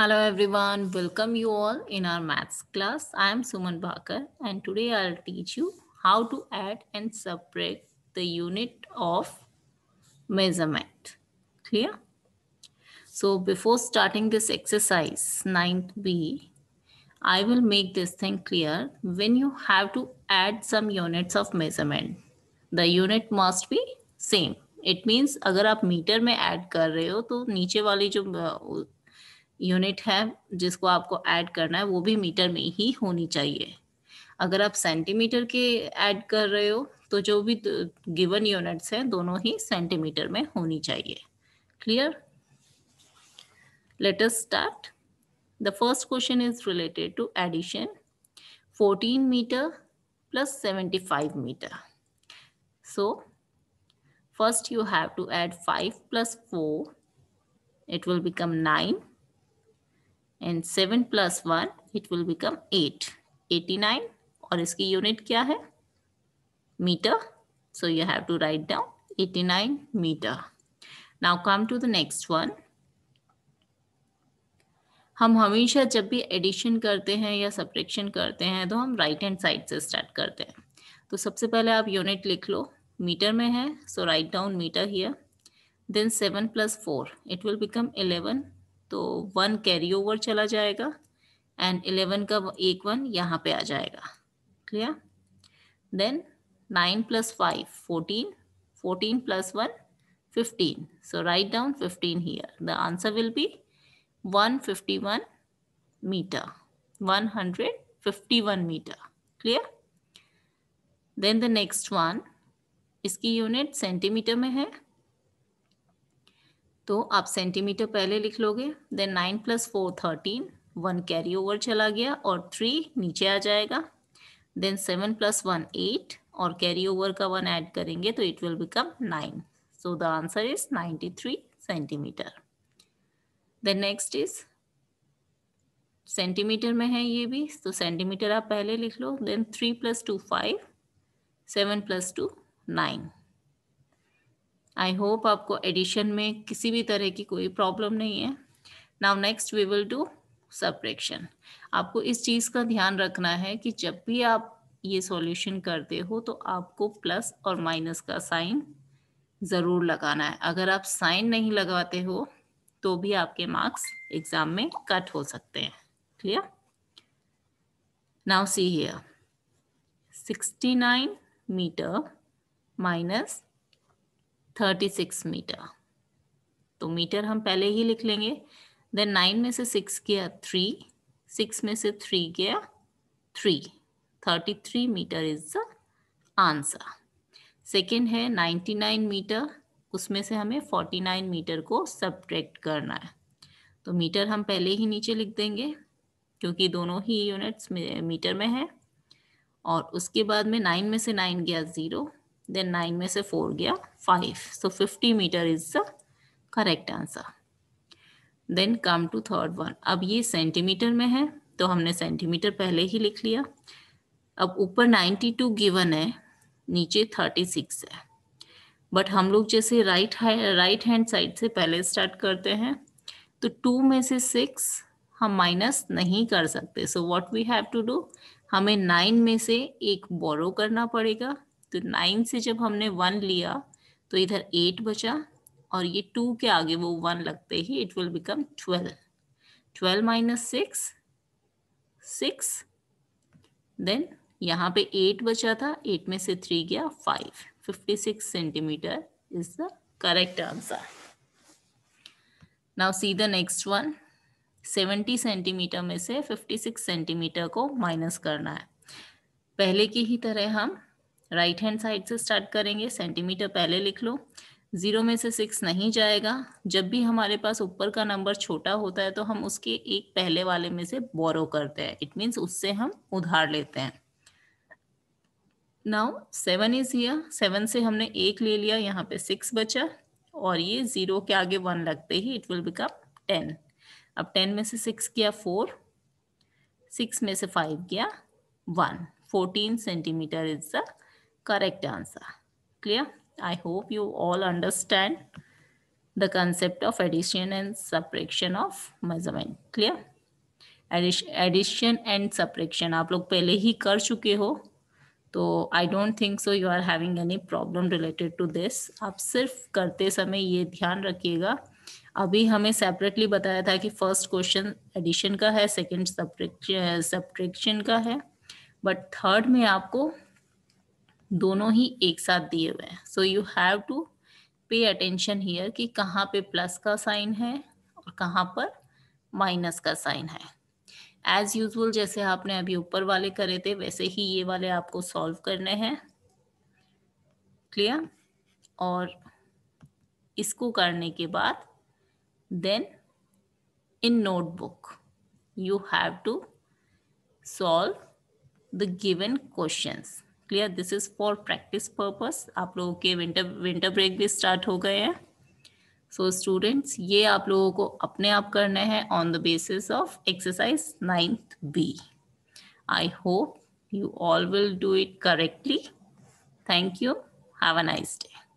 Hello everyone, welcome you all in our maths class. I am Suman Bhakar and today I'll teach you how to add and subtract the unit of measurement. Clear? So before starting this exercise 9b, I will make this thing clear. When you have to add some units of measurement, the unit must be same. It means अगर meter metre add add कर रहे हो तो नीचे वाली जो unit है जिसको आपको ऐड करना है वो भी मीटर में ही होनी चाहिए अगर आप सेंटीमीटर के ऐड कर रहे हो तो जो भी गिवन यूनिट्स हैं दोनों ही सेंटीमीटर में होनी चाहिए clear let us start the first question is related to addition fourteen metre plus seventy five metre so first you have to add five plus four it will become nine and seven plus one it will become eight eighty nine और इसकी unit क्या है metre you have to write down eighty nine metre now come to the next one हम हमेशा जब भी addition करते हैं या सप्रेक्शन करते हैं तो हम राइट हैंड साइड से स्टार्ट करते हैं तो सबसे पहले आप यूनिट लिख लो मीटर में है so write down metre here then seven plus four it will become eleven तो वन कैरी ओवर चला जाएगा एंड इलेवन का एक वन यहाँ पे आ जाएगा clear then nine plus five fourteen fourteen plus one fifteen so write down fifteen here the answer will be one fifty one metre one hundred fifty one metre clear then the next one इसकी unit centimetre में है तो आप centimetre पहले लिख लोगे then nine plus four thirteen one carry over चला गया और थ्री नीचे आ जाएगा then seven plus one eight और कैरी ओवर का वन ऐड करेंगे तो it will become nine so the answer is ninety three centimetre then next is centimetre में है ये भी तो सेंटीमीटर आप पहले लिख लो then three plus two five seven plus two nine I hope आपको एडिशन में किसी भी तरह की कोई प्रॉब्लम नहीं है now next we will do subtraction आपको इस चीज़ का ध्यान रखना है कि जब भी आप ये सॉल्यूशन करते हो तो आपको प्लस और माइनस का साइन ज़रूर लगाना है अगर आप साइन नहीं लगाते हो तो भी आपके मार्क्स एग्ज़ाम में कट हो सकते हैं clear now see here 69 metre minus thirty six metre तो मीटर हम पहले ही लिख लेंगे देन नाइन में से सिक्स गया थ्री सिक्स में से थ्री गया three thirty three metre is the answer second है नाइन्टी नाइन मीटर उसमें से हमें फोर्टी नाइन मीटर को सब्ट्रैक्ट करना है तो मीटर हम पहले ही नीचे लिख देंगे क्योंकि दोनों ही यूनिट्स मीटर में है और उसके बाद में नाइन में से नाइन गया ज़ीरो देन नाइन में से फोर गया five so fifty metre is the correct answer then come to third one अब ये सेंटीमीटर में है तो हमने सेंटीमीटर पहले ही लिख लिया अब ऊपर नाइन्टी टू गिवन है नीचे थर्टी सिक्स है बट हम लोग जैसे राइट राइट हैंड साइड से पहले स्टार्ट करते हैं तो टू में से सिक्स हम माइनस नहीं कर सकते so what we have to do हमें नाइन में से एक बोरो करना पड़ेगा तो नाइन से जब हमने वन लिया तो इधर एट बचा और ये टू के आगे वो वन लगते ही it will become twelve twelve minus six six then यहाँ पे एट बचा था एट में से थ्री गया five fifty six centimetre is the correct answer now see the next one seventy centimetre में से फिफ्टी सिक्स सेंटीमीटर को माइनस करना है पहले की ही तरह हम राइट हैंड साइड से स्टार्ट करेंगे सेंटीमीटर पहले लिख लो ज़ीरो में से सिक्स नहीं जाएगा जब भी हमारे पास ऊपर का नंबर छोटा होता है तो हम उसके एक पहले वाले में से बोरो करते हैं इट मीन्स उससे हम उधार लेते हैं now seven is here seven से हमने एक ले लिया यहाँ पे सिक्स बचा और ये ज़ीरो के आगे वन लगते ही इट विल बिकम टेन अब टेन में से सिक्स किया फोर सिक्स में से फाइव किया one fourteen centimetre is the correct answer. Clear? I hope you all understand the concept of addition and subtraction of measurement. Clear? Addition and subtraction. aap log pehle hi kar chuke ho तो I don't think so you are having any problem related to this आप सिर्फ करते समय ये ध्यान रखिएगा अभी हमें सेपरेटली बताया था कि फर्स्ट क्वेश्चन एडिशन का है सेकेंड सब्ट्रैक्शन का है बट थर्ड में आपको दोनों ही एक साथ दिए हुए हैं so you have to pay attention here कि कहाँ पे प्लस का साइन है और कहाँ पर माइनस का साइन है एज यूजल जैसे आपने अभी ऊपर वाले करे थे वैसे ही ये वाले आपको सॉल्व करने हैं क्लियर और इसको करने के बाद then in notebook you have to solve the given question clear this is for practice purpose आप लोगों के विंटर विंटर ब्रेक भी स्टार्ट हो गए हैं सो so, स्टूडेंट्स ये आप लोगों को अपने आप करना है on the basis of exercise ninth B I hope you all will do it correctly thank you have a nice day